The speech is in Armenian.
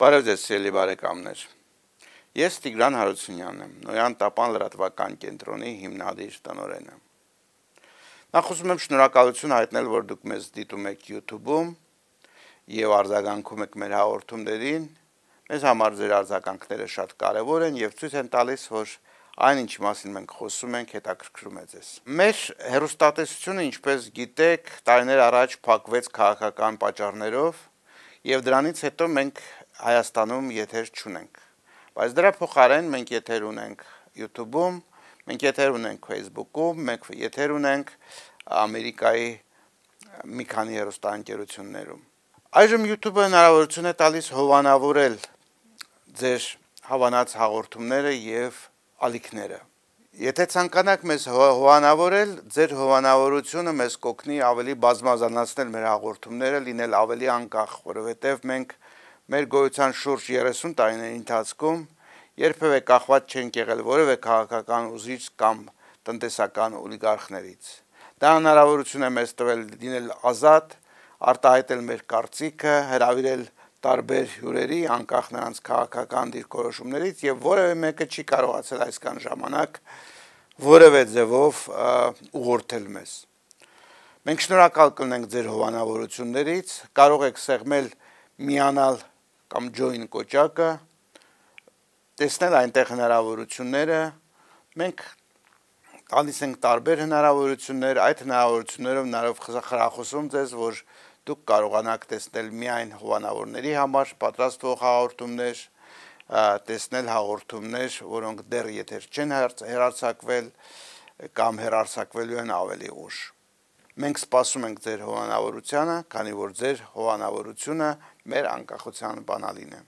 Բարև ձեզ, սիրելի բարեկամներ։ Ես Տիգրան Հարությունյանն եմ, Նոյան Տապան լրատվական կենտրոնի հիմնադիր տնօրենը։ Նախ ուզում եմ շնորհակալություն հայտնել, որ դուք մեզ դիտում եք YouTube-ում եւ արձագանքում եք մեր հաղորդումներին։ Մեզ համար ձեր արձագանքները շատ կարեւոր են եւ ցույց են տալիս, որ այն ինչի մասին մենք խոսում ենք, հետաքրքրում է ձեզ։ Մեր հերոստատեսությունը, ինչպես գիտեք, տարիներ առաջ փակվեց քաղաքական պատճառներով, եւ դրանից հետո մենք Հայաստանում եթեր չունենք։ Բայց դրա փոխարեն մենք եթեր ունենք YouTube-ում, մենք եթեր ունենք Facebook-ում, մենք եթեր ունենք Ամերիկայի մի քանի հեռուստաընկերություններում։ Այժմ YouTube-ը հնարավորություն է տալիս հովանավորել ձեր հավանած հաղորդումները եւ ալիքները։ Եթե ցանկանաք մեզ հովանավորել, ձեր հովանավորությունը մեզ կօգնի ավելի բազմազանացնել մեր հաղորդումները, լինել ավելի անկախ, որովհետև մենք մեր գոյության շուրջ 30 տարիների ընթացքում երբևէ կախված չենք եղել որևէ քաղաքական ուժից կամ տնտեսական օլիգարխներից։ Դա հնարավորություն է մեզ տվել դինել ազատ, արտահայտել մեր կարծիքը, հրավիրել տարբեր հյուրերի անկախ նրանց քաղաքական դիրքորոշումներից եւ որևէ մեկը չի կարողացել այսքան ժամանակ որևէ ձևով ուղղորդել մեզ։ Մենք շնորհակալ կլինենք ձեր հովանավորություններից, կարող եք սեղմել միանալ կամ join կոճակը, տեսնել այնտեղ հնարավորությունները։ Մենք տալիս ենք տարբեր հնարավորություններ, այդ հնարավորություններով հնարով խրախուսում ձեզ, որ դուք կարողանաք տեսնել միայն հովանավորների համար պատրաստվող հաղորդումներ, տեսնել հաղորդումներ, որոնք դեռ եթեր չեն հեռարձակվել կամ հեռարձակվելու են ավելի ուշ։ հեռ մենք սպասում ենք ձեր հովանավորությանը, քանի որ ձեր հովանավորությունը մեր անկախության բանալին է։